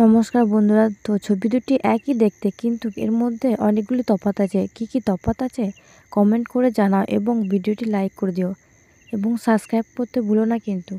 নমস্কার বন্ধুরা তো ছবি দুটি একই দেখতে কিন্তু এর মধ্যে অনেকগুলি তফাত আছে কি কি তফাত আছে কমেন্ট করে জানাও এবং ভিডিওটি লাইক করে দিও এবং সাবস্ক্রাইব করতে ভুলো না কিন্তু